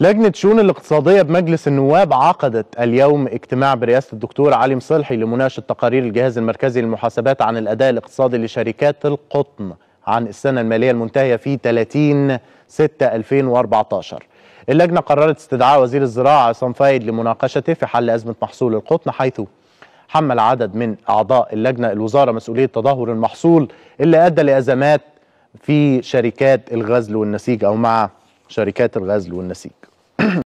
لجنة شؤون الاقتصادية بمجلس النواب عقدت اليوم اجتماع برئاسة الدكتور علي مصلحي لمناقشة تقارير الجهاز المركزي للمحاسبات عن الأداء الاقتصادي لشركات القطن عن السنة المالية المنتهية في 30 6 2014 اللجنة قررت استدعاء وزير الزراعة عصام فايد لمناقشته في حل أزمة محصول القطن حيث حمل عدد من أعضاء اللجنة الوزارة مسؤولية تدهور المحصول اللي أدى لأزمات في شركات الغزل والنسيج أو مع شركات الغزل والنسيج